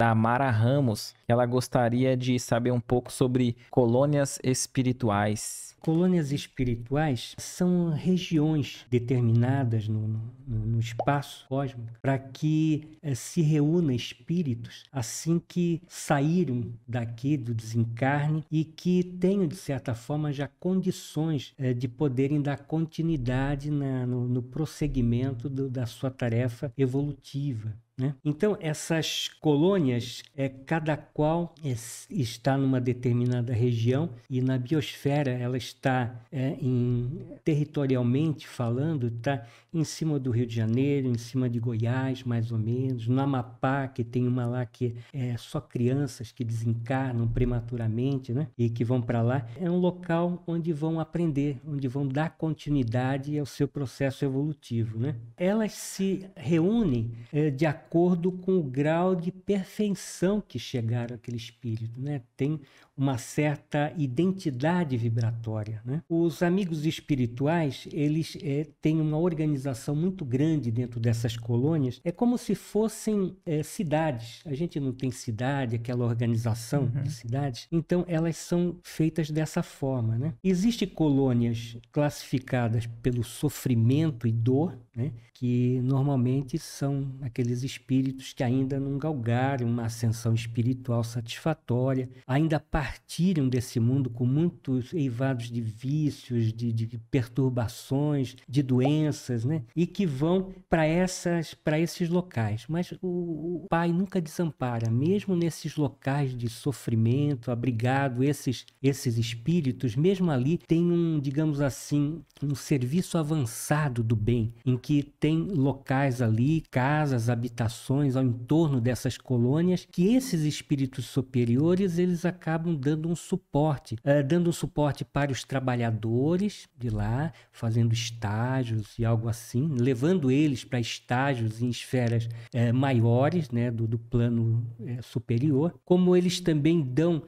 da Mara Ramos. Ela gostaria de saber um pouco sobre colônias espirituais. Colônias espirituais são regiões determinadas no, no, no espaço cósmico para que é, se reúna espíritos assim que saíram daqui do desencarne e que tenham, de certa forma, já condições é, de poderem dar continuidade na, no, no prosseguimento do, da sua tarefa evolutiva. Né? Então, essas colônias, é, cada qual é, está numa determinada região e na biosfera ela está, é, em, territorialmente falando, está em cima do Rio de Janeiro, em cima de Goiás, mais ou menos, no Amapá, que tem uma lá que é só crianças que desencarnam prematuramente né? e que vão para lá. É um local onde vão aprender, onde vão dar continuidade ao seu processo evolutivo. Né? Elas se reúnem é, de acordo acordo com o grau de perfeição que chegaram aquele espírito, né? Tem uma certa identidade vibratória. Né? Os amigos espirituais eles é, têm uma organização muito grande dentro dessas colônias. É como se fossem é, cidades. A gente não tem cidade, aquela organização uhum. de cidades. Então elas são feitas dessa forma. Né? Existem colônias classificadas pelo sofrimento e dor, né? que normalmente são aqueles espíritos que ainda não galgaram uma ascensão espiritual satisfatória, ainda part partirem desse mundo com muitos eivados de vícios, de, de perturbações, de doenças, né? E que vão para essas, para esses locais. Mas o, o Pai nunca desampara, mesmo nesses locais de sofrimento, abrigado, esses, esses espíritos, mesmo ali tem um, digamos assim, um serviço avançado do bem, em que tem locais ali, casas, habitações ao entorno dessas colônias, que esses espíritos superiores eles acabam dando um suporte, é, dando um suporte para os trabalhadores de lá, fazendo estágios e algo assim, levando eles para estágios em esferas é, maiores né, do, do plano é, superior, como eles também dão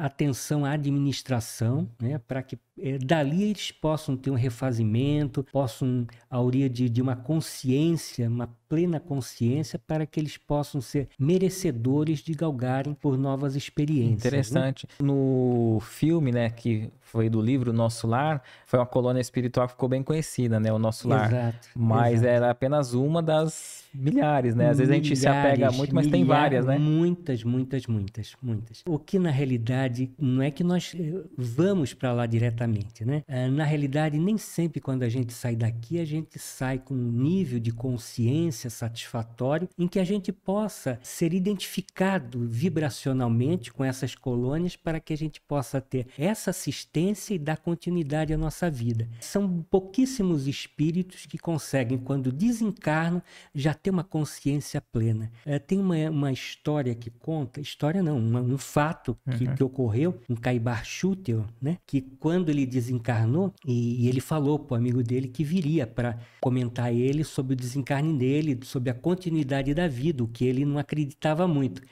atenção à administração né, para que é, dali eles possam ter um refazimento, possam aurir de, de uma consciência, uma plena consciência, para que eles possam ser merecedores de galgarem por novas experiências. Né? Interessante. Né? No filme, né, que foi do livro Nosso Lar, foi uma colônia espiritual que ficou bem conhecida, né, o Nosso Lar. Exato. Mas exato. era apenas uma das milhares, né? Às vezes a gente se apega muito, mas tem várias, né? Muitas, muitas, muitas, muitas. O que na realidade não é que nós eh, vamos para lá diretamente imediatamente, né? Ah, na realidade, nem sempre quando a gente sai daqui, a gente sai com um nível de consciência satisfatório em que a gente possa ser identificado vibracionalmente com essas colônias para que a gente possa ter essa assistência e dar continuidade à nossa vida. São pouquíssimos espíritos que conseguem, quando desencarnam, já ter uma consciência plena. Ah, tem uma, uma história que conta, história não, um fato que, uhum. que ocorreu, um Caibar Schutel, né? que quando ele desencarnou, e, e ele falou para o amigo dele que viria para comentar ele sobre o desencarne dele, sobre a continuidade da vida, o que ele não acreditava muito.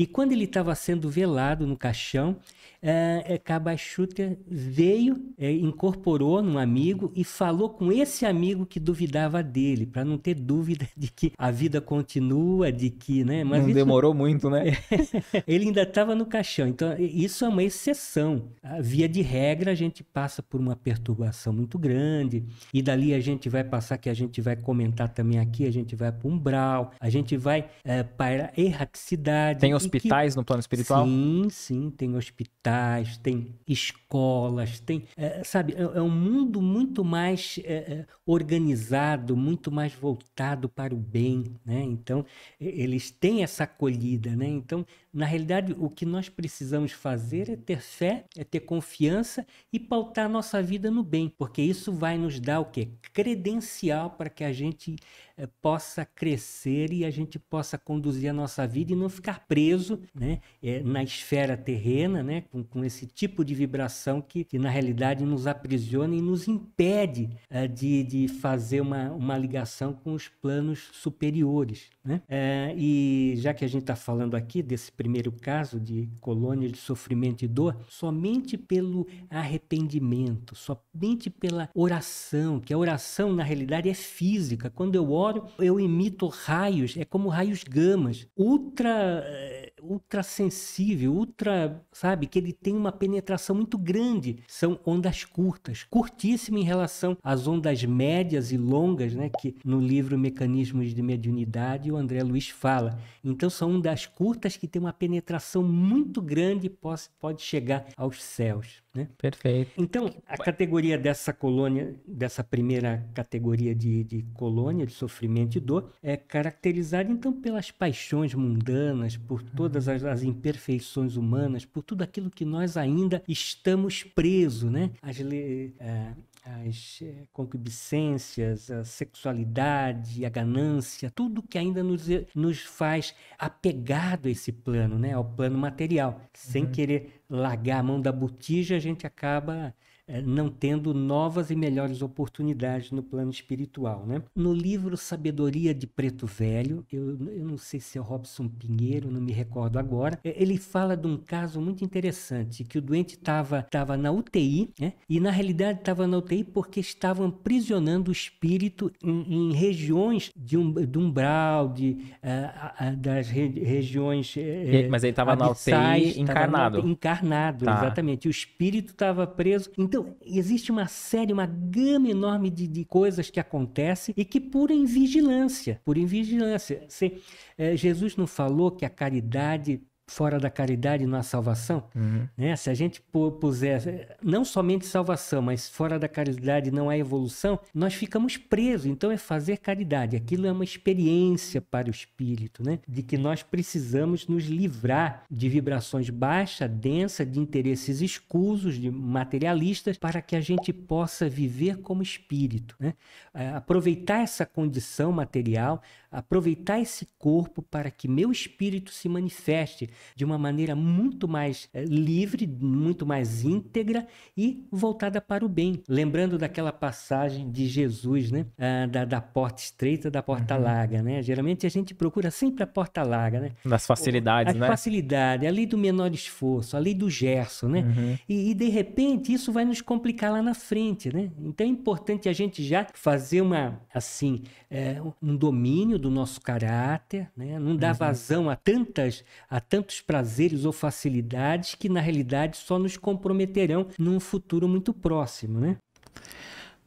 E quando ele estava sendo velado no caixão, é, Cabachuta veio, é, incorporou num amigo e falou com esse amigo que duvidava dele, para não ter dúvida de que a vida continua, de que, né? Mas não isso... demorou muito, né? ele ainda estava no caixão. Então, isso é uma exceção. Via de regra, a gente passa por uma perturbação muito grande, e dali a gente vai passar, que a gente vai comentar também aqui, a gente vai para umbral, a gente vai é, para erraticidade. Tem os hospitais que... no plano espiritual? Sim, sim, tem hospitais, tem escolas, tem, é, sabe, é, é, um mundo muito mais é, organizado, muito mais voltado para o bem, né? Então, eles têm essa acolhida, né? Então, na realidade, o que nós precisamos fazer é ter fé, é ter confiança e pautar nossa vida no bem, porque isso vai nos dar o quê? Credencial para que a gente eh, possa crescer e a gente possa conduzir a nossa vida e não ficar preso né, eh, na esfera terrena, né, com, com esse tipo de vibração que, que, na realidade nos aprisiona e nos impede eh, de, de fazer uma, uma ligação com os planos superiores. Né? e já que a gente está falando aqui desse primeiro caso de colônia de sofrimento e dor, somente pelo arrependimento, somente pela oração, que a oração na realidade é física. Quando eu oro, laboratório, eu emito raios, é como raios gamas, ultra eh, ultra sensível, ultra, sabe, que ele tem uma penetração muito grande. São ondas curtas, curtíssima em relação às ondas médias e longas, né, que no livro Mecanismos de Mediunidade o André Luiz fala. Então são ondas curtas que têm uma penetração muito grande e pode chegar aos céus. Né? Perfeito. Então, a categoria dessa colônia, dessa primeira categoria de, de colônia de sofrimento e dor, é caracterizada então pelas paixões mundanas, por todas uhum. as, as imperfeições humanas, por tudo aquilo que nós ainda estamos presos, né? As, é, as eh, concupiscências, a sexualidade, a ganância, tudo que ainda nos, eh, nos faz apegado a esse plano, né? ao plano material. Sem uhum. querer largar a mão da botija, a gente acaba é, não tendo novas e melhores oportunidades no plano espiritual. Né? No livro Sabedoria de Preto Velho, eu, eu não sei se é Robson Pinheiro, não me recordo agora, é, ele fala de um caso muito interessante, que o doente estava na UTI, né? e na realidade estava na UTI porque estavam aprisionando o espírito em, em regiões de, um, de umbral, de, uh, uh, das re, regiões... Uh, Mas ele estava na UTI encarnado. Na, encarnado, tá. exatamente. o espírito estava preso. Então, então, existe uma série, uma gama enorme de, de coisas que acontecem e que por invigilância, por invigilância. Se, é, Jesus não falou que a caridade fora da caridade não há salvação, uhum. né? se a gente puser não somente salvação, mas fora da caridade não há evolução, nós ficamos presos. Então é fazer caridade. Aquilo é uma experiência para o espírito, né? de que nós precisamos nos livrar de vibrações baixa, densa, de interesses escusos, de materialistas, para que a gente possa viver como espírito. Né? Aproveitar essa condição material, aproveitar esse corpo para que meu espírito se manifeste de uma maneira muito mais eh, livre, muito mais íntegra e voltada para o bem. Lembrando daquela passagem de Jesus, né? Ah, da, da porta estreita, da porta uhum. larga, né? Geralmente a gente procura sempre a porta larga, né? Nas facilidades, As né? facilidade, a lei do menor esforço, a lei do gesso, né? Uhum. E, e de repente isso vai nos complicar lá na frente, né? Então é importante a gente já fazer uma, assim, é, um domínio do nosso caráter, né? não dá uhum. vazão a, tantas, a tantos prazeres ou facilidades que, na realidade, só nos comprometerão num futuro muito próximo. Né?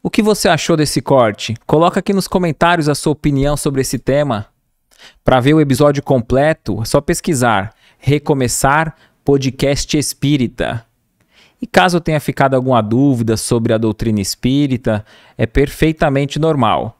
O que você achou desse corte? Coloca aqui nos comentários a sua opinião sobre esse tema. Para ver o episódio completo, é só pesquisar Recomeçar Podcast Espírita. E caso tenha ficado alguma dúvida sobre a doutrina espírita, é perfeitamente normal